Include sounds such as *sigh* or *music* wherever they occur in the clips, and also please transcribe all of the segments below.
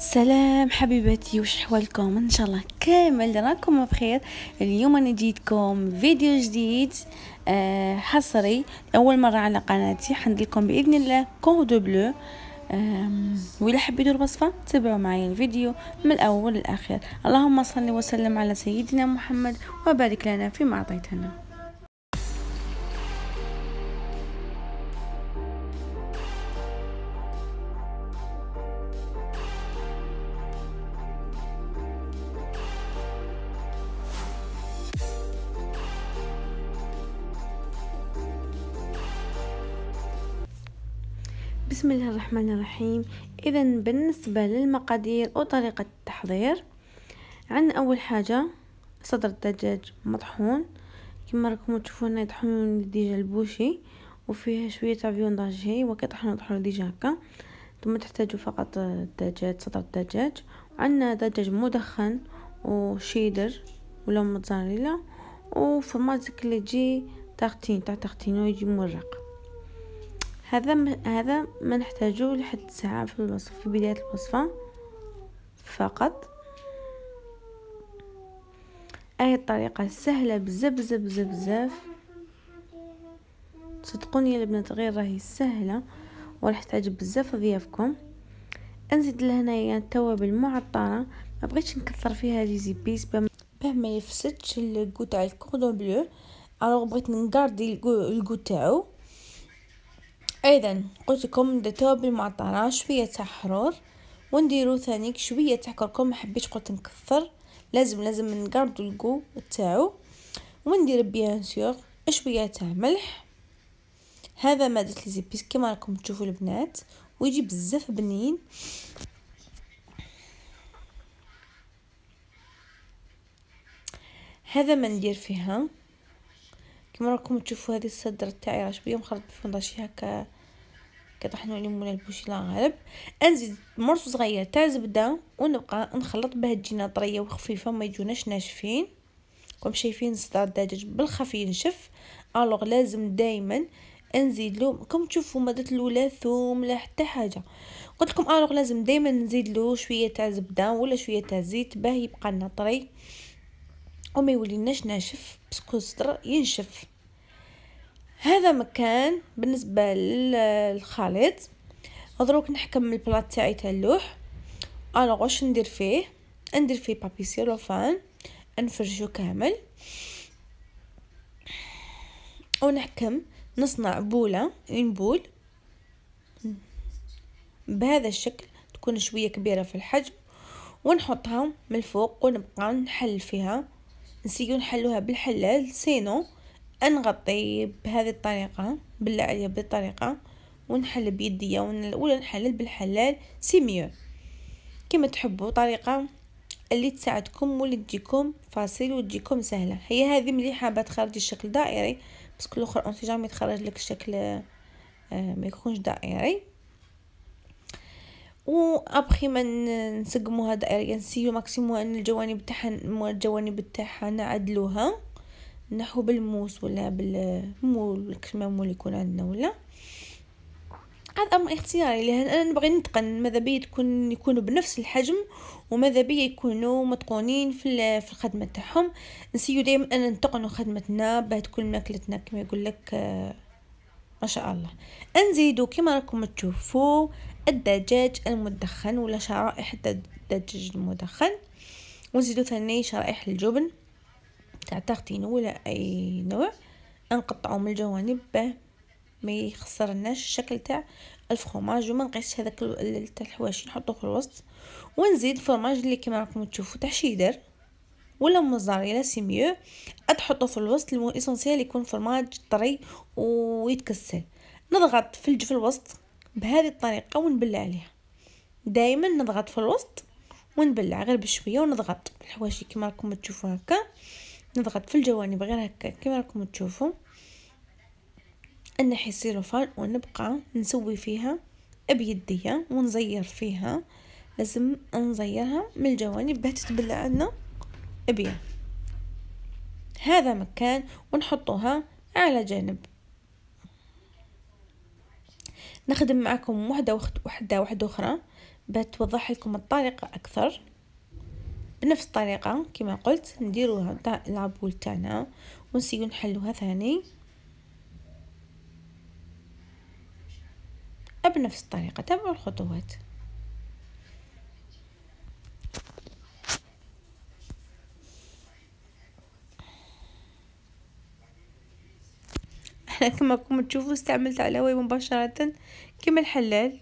سلام حبيباتي وش حوالكم ان شاء الله كامل راكم بخير اليوم انا جيتكم فيديو جديد آه، حصري اول مره على قناتي حندلكم باذن الله كور دو بلو وإلا حبيتوا الوصفة تابعوا معايا الفيديو من الأول للاخر اللهم صل وسلم على سيدنا محمد وبارك لنا فيما أعطيتنا بسم الله الرحمن الرحيم اذا بالنسبه للمقادير وطريقه التحضير عندنا اول حاجه صدر الدجاج مطحون كما راكم تشوفون يطحنون ديجا البوشي وفيه شويه تاع فيونداجي وكيطحنوا طحنوا ديجا هكا ثم تحتاجوا فقط الدجاج صدر الدجاج عندنا دجاج مدخن وشيدر ولا موتزاريلا وفرماج اللي تجي تاع تغتين ويجي مرق هذا هذا ما نحتاجه لحد الساعة في الوصف في بداية الوصفة فقط هاي الطريقة سهلة بزاف بزاف بزاف بزاف صدقوني يا البنات غير راهي سهلة وراح تعجب بزاف ضيافكم انزيد لهنايا التوابل معطرة ما بغيتش نكثر فيها لي زيبيس باه ما يفسدش الكو تاع الكوردون بلو الوغ بغيت نكاردي الكو تاعو أيضا قلت لكم التوابل ما شوية تاع حرور ونديرو ثانيك شوية تاع كركم محبيتش قلت نكثر لازم لازم نقردو الكو تاعو وندير بيان سيغ شوية تاع ملح هذا مادة ليزيبيس كيما راكم تشوفوا البنات ويجي بزاف بنين هذا ما ندير فيها كما راكم تشوفوا هذه الصدر تاعي راه شويه مخلط بفونداشي هكا كطحنوا مولا البوشي لا غالب انزيد مرص صغير تاع زبده ونبقى نخلط باه تجينا طريه وخفيفه ما يجوناش ناشفين راكم شايفين صدر الدجاج بالخف ينشف الوغ لازم دائما نزيد له كم تشوفوا ما الاولى ثوم لا حتى حاجه قلت لكم الوغ لازم دائما نزيد له شويه تاع زبده ولا شويه تاع زيت باه يبقى لنا طري وما يوليناش ناشف باسكو الصدر ينشف هذا مكان بالنسبه للخليط دروك نحكم البلاط تاعي تاع اللوح الوغ واش ندير فيه ندير فيه بابي سيلوفان نفرشو كامل ونحكم نصنع بولة اون بول بهذا الشكل تكون شوية كبيرة في الحجم ونحطها من الفوق ونبقى نحل فيها نسيو نحلوها بالحلال سينو نغطي بهذه الطريقة بالله عليا الطريقة ونحل بيديا ولا نحلل بالحلال سي ميو كما تحبوا طريقة اللي تساعدكم واللي تجيكم فاصل وتجيكم سهله هي هذه مليحه باه تخرج الشكل دائري بس كل اخر اون جامي تخرج لك الشكل آه، ما يكونش دائري وابخي ما نسقمو هاد دائريه نسيو ماكسيمو ان الجوانب تاعها الجوانب تاعها نعدلوها نحو بالموس ولا بالمول الكمام اللي يكون عندنا ولا هذا امر اختياري لان انا نبغي نتقن ماذا بيا تكون يكونوا بنفس الحجم وماذا بيا يكونوا متقونين في في الخدمه تاعهم نسيو دائما ان نتقنوا خدمتنا باه تكون ماكلتنا كما يقول لك آه، ما شاء الله نزيدو كما راكم تشوفوا الدجاج المدخن ولا شرائح الدجاج المدخن ونزيدو ثاني شرائح الجبن تاع تارتينو ولا اي نوع نقطعو من الجوانب باه ما يخسرناش الشكل تاع الفرماج وما نقيسش هذاك تاع الحواشي نحطو في الوسط ونزيد الفرماج اللي كما راكم تشوفوا تاع شيدر ولا موزاريلا سي ميو تحطو في الوسط المهم يكون فرماج طري ويتكسل نضغط في الجف الوسط بهذه الطريقه ونبلع عليها دائما نضغط في الوسط ونبلع غير بشويه ونضغط الحواشي كما راكم تشوفوا هكا نضغط في الجوانب غير هكا كما راكم تشوفوا نحي السيلوفان ونبقى نسوي فيها بيديا ونزير فيها لازم نزيرها من الجوانب باه تتبلع لنا ابيض هذا مكان ونحطوها على جانب نخدم معكم وحده وحده وحده, وحدة اخرى بتوضح لكم الطريقه اكثر بنفس الطريقه كما قلت نديرو العبول تاعنا ونسيو نحلوها ثاني بنفس الطريقه تابعوا الخطوات احنا كما راكم تشوفوا استعملت علاوي مباشره كما الحلال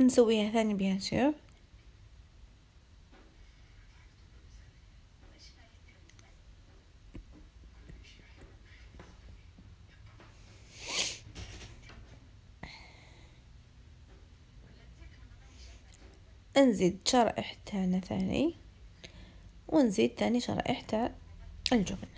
*laughs* نسويها ثاني بيان سور نزيد شرائح تاعنا ثاني ونزيد تاني شرائح تاع الجبن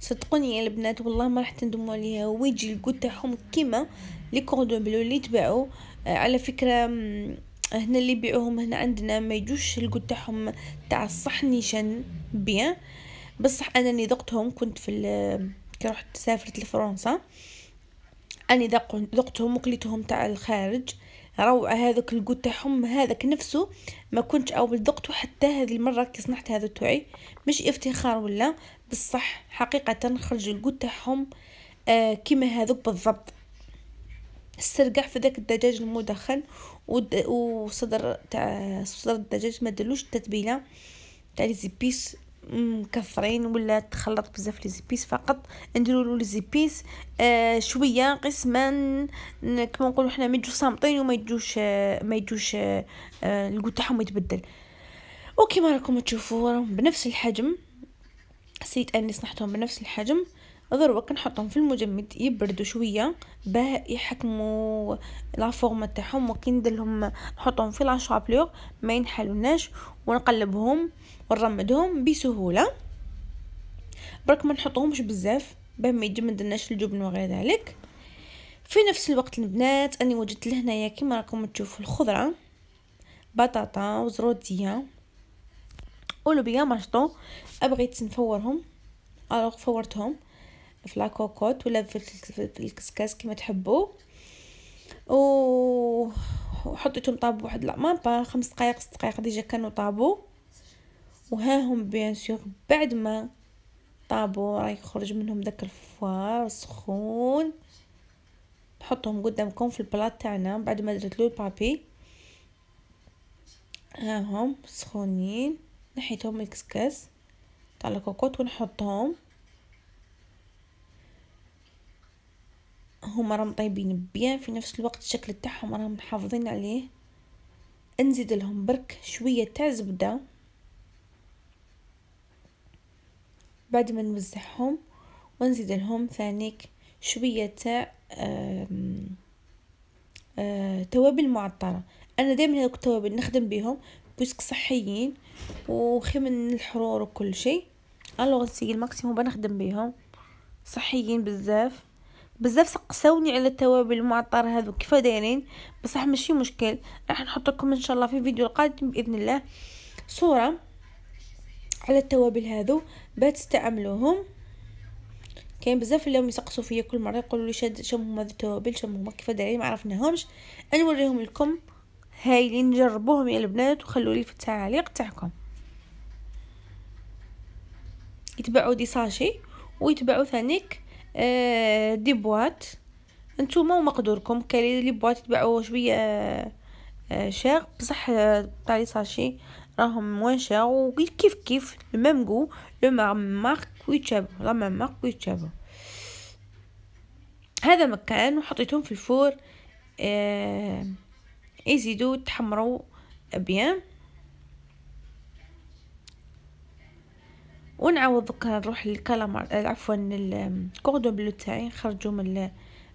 صدقوني يا البنات والله ما راح تندموا عليها ويجي الكود تاعهم كيما لي كوردون بلو اللي تباعوا آه، على فكره آه، هنا اللي يبيعوهم هنا عندنا ما يجوش الكود تاعهم تاع الصح نيشان بيان بصح انا اللي ذقتهم كنت في آه، كي رحت سافرت لفرنسا اني ذقتهم وكليتهم تاع الخارج روعة هذوك القوت تاعهم هذاك نفسه ما كنتش أول ذقته حتى هذه المرة كي صنعت هذا التوعي مش افتخار ولا بصح حقيقة خرج القوت تاعهم آه كيما هذوك بالضبط السرقع في ذاك الدجاج المدخن وصدر تاع صدر الدجاج ما دلوش التتبيله تاع لي زبيس مكثرين ولا تخلط بزاف لي زيبيس فقط نديرو له لي زيبيس آه شويه قسما كما نقولوا حنا ما يجوش صامطين وما يجوش آه ما يجوش آه آه الكو تاعهم يتبدل وكما راكم تشوفوا راهم بنفس الحجم سيت اني صنعتهم بنفس الحجم ذروه كنحطهم في المجمد يبردوا شويه باه يحكموا لا فورم تاعهم وكندير نحطهم في لا شابلور ما ينحلوناش ونقلبهم ونرمدهم بسهوله برك ما نحطهمش بزاف باه ما يجمدناش الجبن وغير ذلك في نفس الوقت البنات اني وجدت لهنايا كيما راكم تشوفوا الخضره بطاطا وزروديه ولوبيا مشطو بغيت نفورهم الوغ فورتهم في لاكوكوت ولا في الكسكاس كما تحبوا و وحطيتهم طابو واحد لا مام خمس دقائق ست دقائق ديجا كانوا طابو وها هم بيان سيغ بعد ما طابو راه يخرج منهم داك الفوار سخون نحطهم قدامكم في البلاط تاعنا بعد ما درت له البابي ها هم سخونين نحيتهم الكسكاس تاع الكوكوط ونحطهم هما راهم طيبين بيان في نفس الوقت الشكل تاعهم راهم محافظين عليه نزيد لهم برك شويه تاع زبده بعد ما نوزعهم ونزيد لهم ثانيك شويه تاع آه، توابل معطره انا دائما هذوك التوابل نخدم بهم بوسك صحيين من الحرور وكل شيء الوغ سي الماكسيموم بنخدم بهم صحيين بزاف بزاف سقساوني على التوابل المعطر هذو كيف دايرين يعني؟ بصح ماشي مشكل راح نحط لكم ان شاء الله في فيديو القادم باذن الله صوره على التوابل هذو تستعملوهم كاين بزاف اللي يسقسوا فيا كل مره يقولوا لي شاد شم هما التوابل شم هما كيف دايرين يعني؟ ما عرفناهمش نوريهم لكم هايلين جربوهم يا البنات وخلوا لي في التعليق تاعكم يتبعوا دي ساشي ويتبعوا ثانيك آه، دي بواط نتوما ومقدوركم كاين لي بواط يتباعو شويه آه، آه، شاغ بصح تاع لي ساشي راهم موان شاغ وكيف كيف لو ميم غو لو مارك ويتشاب لا ميم مارك ويتشاب هذا مكان وحطيتهم في الفور يزيدو تحمروا بيان ونعوض نروح للكالامار عفوا الكوردون بلو تاعي نخرجو من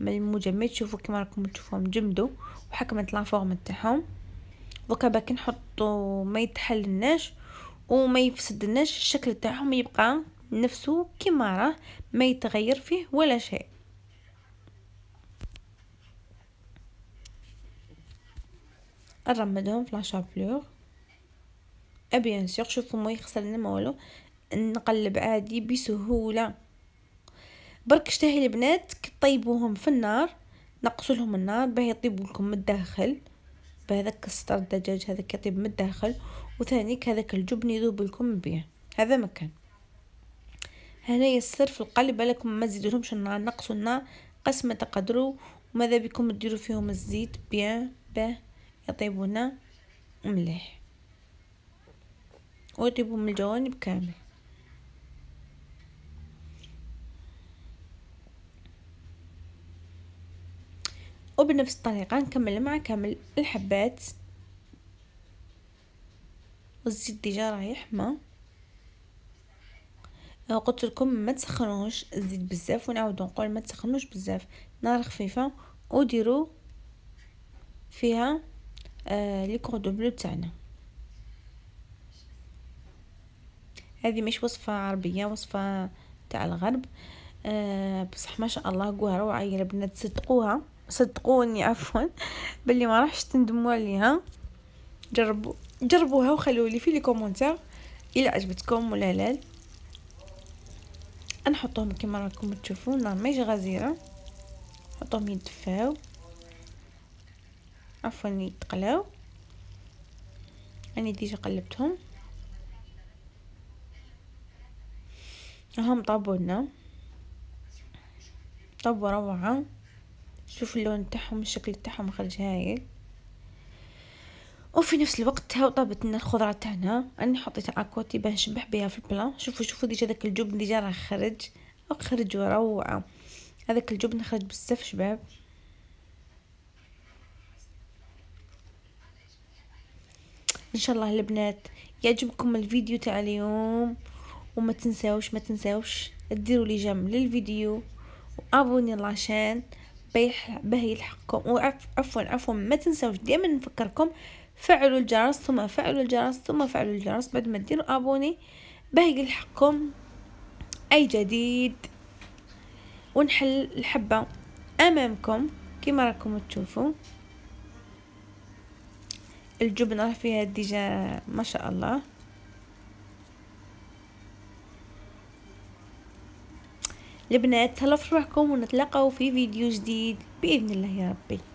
من المجمد شوفوا كيما راكم تشوفوهم جمدوا وحكمت لافورم تاعهم دوكا باك نحطو ما يتحلناش وما يفسدناش الشكل تاعهم يبقى نفسه كيما راه ما يتغير فيه ولا شيء نرمدهم في لاشابلور بيان سور شوفوا ما يخسرنا ما والو نقلب عادي بسهولة برك اشتهي البنات طيبوهم في النار نقصوا لهم النار باه يطيب لكم من الداخل بهذاك السطر الدجاج هذاك يطيب من الداخل وثاني هذاك الجبن يذوب لكم بيه هذا مكان هنايا السر في القلب لكم ما تزيدولهمش النار نقصوا النار قسم ما تقدروا وماذا بكم تديروا فيهم الزيت بيان باه يطيبونا مليح ويطيبوا من الجوانب كامل وبنفس الطريقة نكمل مع كامل الحبات والزيت ديجا راه يحمى آه، قلت لكم ما تسخنوش الزيت بزاف ونعاود نقول ما تسخنوش بزاف نار خفيفه وديروا فيها آه لي كوردون بلو تاعنا هذه مش وصفه عربيه وصفه تاع الغرب آه بصح ما شاء الله قوها روعه يا البنات صدقوها صدقوني عفوا باللي ما راحش تندموا عليها جربوا جربوها وخلوا لي في لي كومونتير الا عجبتكم ولا لا نحطهم كما راكم تشوفوا ماشي غزيره نحطهم يدفاو عفوا يتقلاو راني ديجا قلبتهم هم لنا طابو روعه شوف اللون تاعهم الشكل تاعهم خرج هايل وفي نفس الوقت هاو طابت لنا الخضرة تاعنا راني حطيتها اكوتي باش نشبح بها في البلا شوفوا شوفوا ديجا داك الجبن ديجا راه خرج خرج روعة هذاك الجبن خرج بزاف شباب ان شاء الله البنات يعجبكم الفيديو تاع اليوم وما تنساوش ما تنساوش ديروا لي جيم للفيديو وابوني لاشين به يلحقكم وعفوا عفوا ما تنساوش دائما نفكركم فعلوا الجرس ثم فعلوا الجرس ثم فعلوا الجرس بعد ما ديروا ابوني به يلحقكم اي جديد ونحل الحبه امامكم كما راكم تشوفوا الجبنه فيها ديجا ما شاء الله البنات تهلاو في روحكم ونتلاقاو في فيديو جديد باذن الله يا ربي